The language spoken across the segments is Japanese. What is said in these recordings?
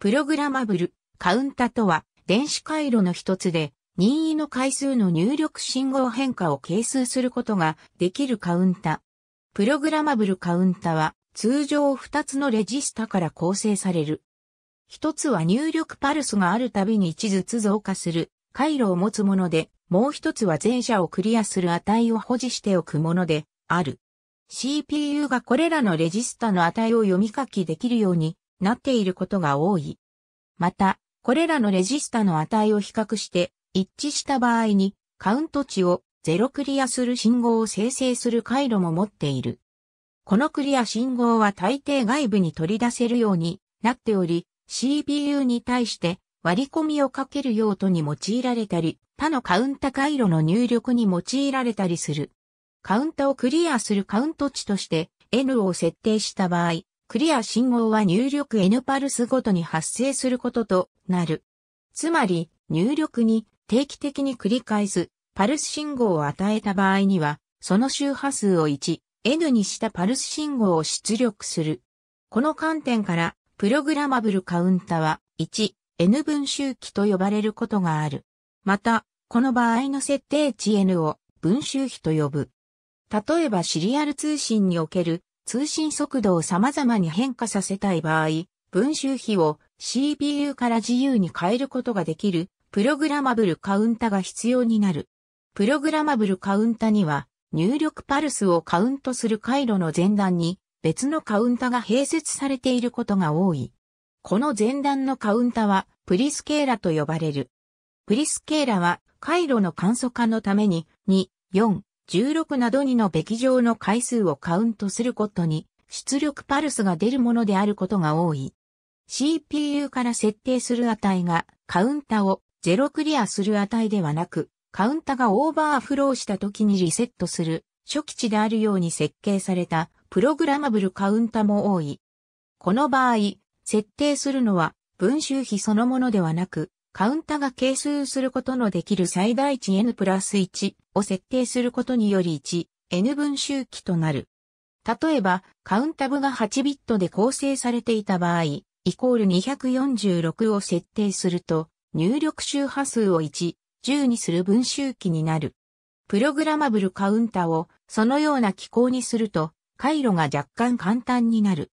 プログラマブル、カウンタとは、電子回路の一つで、任意の回数の入力信号変化を計数することができるカウンタ。プログラマブルカウンタは、通常2つのレジスタから構成される。一つは入力パルスがあるたびに1ずつ増加する回路を持つもので、もう一つは前者をクリアする値を保持しておくものである。CPU がこれらのレジスタの値を読み書きできるようになっていることが多い。また、これらのレジスタの値を比較して一致した場合にカウント値をゼロクリアする信号を生成する回路も持っている。このクリア信号は大抵外部に取り出せるようになっており、CPU に対して割り込みをかける用途に用いられたり、他のカウンタ回路の入力に用いられたりする。カウンタをクリアするカウント値として N を設定した場合、クリア信号は入力 N パルスごとに発生することとなる。つまり、入力に定期的に繰り返すパルス信号を与えた場合には、その周波数を 1N にしたパルス信号を出力する。この観点から、プログラマブルカウンタは 1N 分周期と呼ばれることがある。また、この場合の設定値 N を分周比と呼ぶ。例えばシリアル通信における通信速度を様々に変化させたい場合、文集比を CPU から自由に変えることができるプログラマブルカウンタが必要になる。プログラマブルカウンタには入力パルスをカウントする回路の前段に別のカウンタが併設されていることが多い。この前段のカウンタはプリスケーラと呼ばれる。プリスケーラは回路の簡素化のために2、4、16など2のべき上の回数をカウントすることに、出力パルスが出るものであることが多い。CPU から設定する値が、カウンタをゼロクリアする値ではなく、カウンタがオーバーフローした時にリセットする初期値であるように設計されたプログラマブルカウンタも多い。この場合、設定するのは文集比そのものではなく、カウンタが係数することのできる最大値 n プラス1を設定することにより 1n 分周期となる。例えば、カウンタ部が8ビットで構成されていた場合、イコール246を設定すると、入力周波数を1、10にする分周期になる。プログラマブルカウンタをそのような機構にすると、回路が若干簡単になる。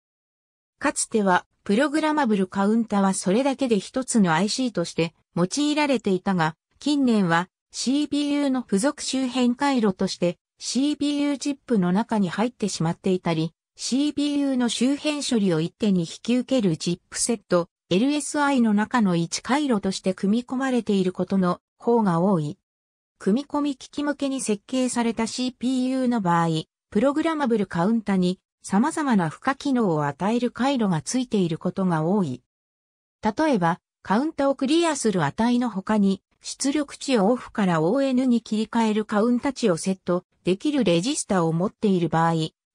かつてはプログラマブルカウンタはそれだけで一つの IC として用いられていたが、近年は CPU の付属周辺回路として CPU チップの中に入ってしまっていたり、CPU の周辺処理を一手に引き受けるチップセット、LSI の中の置回路として組み込まれていることの方が多い。組み込み機器向けに設計された CPU の場合、プログラマブルカウンタに様々な付加機能を与える回路がついていることが多い。例えば、カウンタをクリアする値の他に、出力値をオフから ON に切り替えるカウンタ値をセットできるレジスタを持っている場合、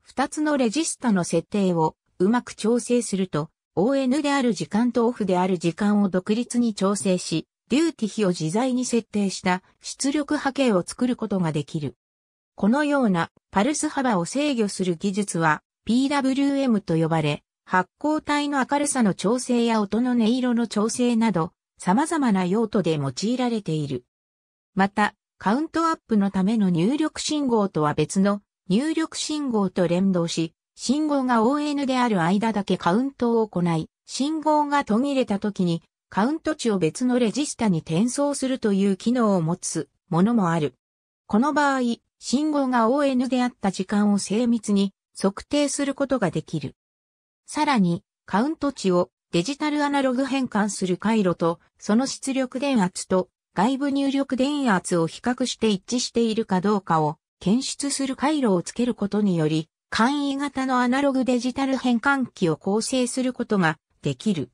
2つのレジスタの設定をうまく調整すると、ON である時間とオフである時間を独立に調整し、デューティ比を自在に設定した出力波形を作ることができる。このようなパルス幅を制御する技術は PWM と呼ばれ、発光体の明るさの調整や音の音色の調整など、様々な用途で用いられている。また、カウントアップのための入力信号とは別の入力信号と連動し、信号が ON である間だけカウントを行い、信号が途切れた時にカウント値を別のレジスタに転送するという機能を持つものもある。この場合、信号が ON であった時間を精密に測定することができる。さらに、カウント値をデジタルアナログ変換する回路と、その出力電圧と外部入力電圧を比較して一致しているかどうかを検出する回路をつけることにより、簡易型のアナログデジタル変換器を構成することができる。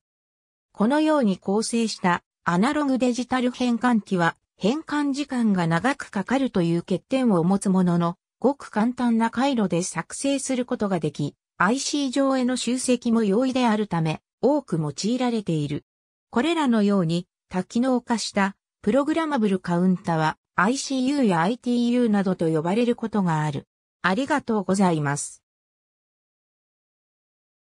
このように構成したアナログデジタル変換器は変換時間が長くかかるという欠点を持つものの、ごく簡単な回路で作成することができ、IC 上への集積も容易であるため、多く用いられている。これらのように多機能化したプログラマブルカウンタは ICU や ITU などと呼ばれることがある。ありがとうございます。